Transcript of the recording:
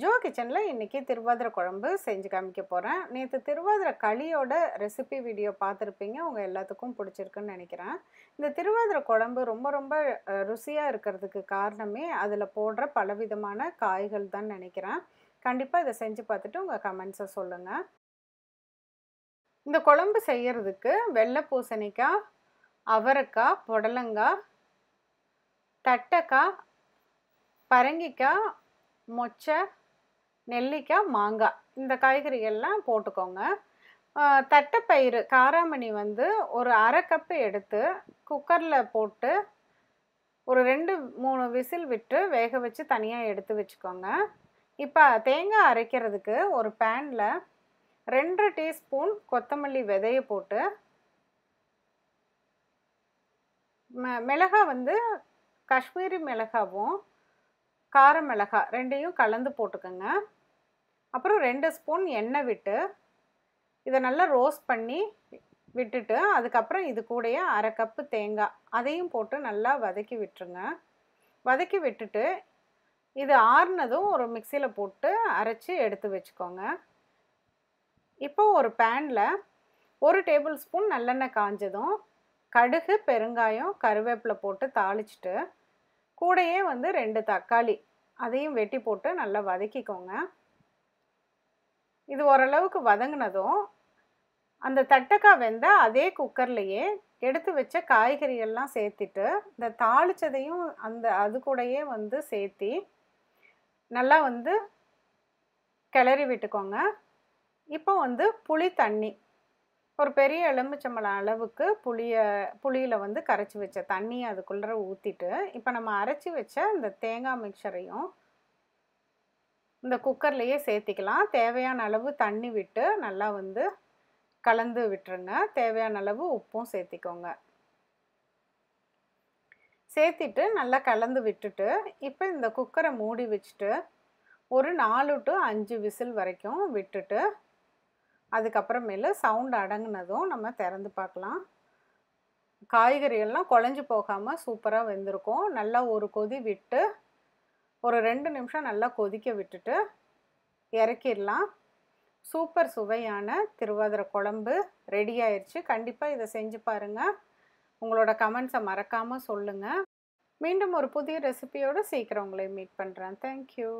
Joe கிச்சனில் இன்றைக்கி திருவாதிரை குழம்பு செஞ்சு காமிக்க போகிறேன் நேற்று திருவாதிரை களியோட ரெசிபி வீடியோ பார்த்துருப்பீங்க உங்கள் எல்லாத்துக்கும் பிடிச்சிருக்குன்னு நினைக்கிறேன் இந்த திருவாதிரை குழம்பு ரொம்ப ரொம்ப ருசியாக இருக்கிறதுக்கு காரணமே அதில் போடுற பலவிதமான காய்கள் தான் நினைக்கிறேன் கண்டிப்பாக இதை செஞ்சு பார்த்துட்டு உங்கள் கமெண்ட்ஸை சொல்லுங்கள் இந்த குழம்பு செய்கிறதுக்கு வெள்ளை பூசணிக்காய் அவரைக்காய் புடலங்காய் தட்டைக்காய் பரங்கிக்காய் மொச்சை நெல்லிக்காய் மாங்காய் இந்த காய்கறிகள்லாம் போட்டுக்கோங்க தட்டைப்பயிறு காராமணி வந்து ஒரு அரை கப்பு எடுத்து குக்கரில் போட்டு ஒரு ரெண்டு மூணு விசில் விட்டு வேக வச்சு தனியாக எடுத்து வச்சுக்கோங்க இப்போ தேங்காய் அரைக்கிறதுக்கு ஒரு பேனில் ரெண்டு டீஸ்பூன் கொத்தமல்லி விதையை போட்டு மிளகாய் வந்து காஷ்மீரி மிளகாவும் கார மிளகாய் ரெண்டையும் கலந்து போட்டுக்கோங்க அப்புறம் ரெண்டு ஸ்பூன் எண்ணெய் விட்டு இதை நல்லா ரோஸ்ட் பண்ணி விட்டுட்டு அதுக்கப்புறம் இது கூடயே அரை கப்பு தேங்காய் அதையும் போட்டு நல்லா வதக்கி விட்டுருங்க வதக்கி விட்டுட்டு இது ஆறுனதும் ஒரு மிக்சியில் போட்டு அரைச்சி எடுத்து வச்சுக்கோங்க இப்போ ஒரு பேனில் ஒரு டேபிள் ஸ்பூன் நல்லெண்ணெய் காஞ்சதும் கடுகு பெருங்காயம் கருவேப்பில் போட்டு தாளிச்சிட்டு கூடையே வந்து ரெண்டு தக்காளி அதையும் வெட்டி போட்டு நல்லா வதக்கிக்கோங்க இது ஓரளவுக்கு வதங்கினதும் அந்த தட்டக்காய் வெந்த அதே குக்கர்லேயே எடுத்து வச்ச காய்கறிகள்லாம் சேர்த்துட்டு இந்த தாளித்ததையும் அந்த அது கூடயே வந்து சேர்த்தி நல்லா வந்து கிளறி விட்டுக்கோங்க இப்போ வந்து புளி தண்ணி ஒரு பெரிய எலுமிச்சம்பழம் அளவுக்கு புளியை புளியில் வந்து கரைச்சி வச்ச தண்ணியை அதுக்குள்ளே ஊற்றிட்டு இப்போ நம்ம அரைச்சி வச்ச இந்த தேங்காய் மிக்சரையும் இந்த குக்கர்லேயே சேர்த்திக்கலாம் தேவையான அளவு தண்ணி விட்டு நல்லா வந்து கலந்து விட்டுருங்க தேவையான அளவு உப்பும் சேர்த்திக்கோங்க சேர்த்திட்டு நல்லா கலந்து விட்டுட்டு இப்போ இந்த குக்கரை மூடி வச்சுட்டு ஒரு நாலு டு அஞ்சு விசில் வரைக்கும் விட்டுட்டு அதுக்கப்புறமேல சவுண்ட் அடங்கினதும் நம்ம திறந்து பார்க்கலாம் காய்கறிகள்லாம் குழஞ்சி போகாமல் சூப்பராக வெந்திருக்கும் நல்லா ஒரு கொதி விட்டு ஒரு ரெண்டு நிமிஷம் நல்லா கொதிக்க விட்டுட்டு இறக்கிடலாம் சூப்பர் சுவையான திருவாதிரை குழம்பு ரெடி ஆயிடுச்சு கண்டிப்பாக இதை செஞ்சு பாருங்கள் உங்களோட கமெண்ட்ஸை மறக்காமல் சொல்லுங்கள் மீண்டும் ஒரு புதிய ரெசிபியோடு சீக்கிரம் உங்களை மீட் பண்ணுறேன் தேங்க்யூ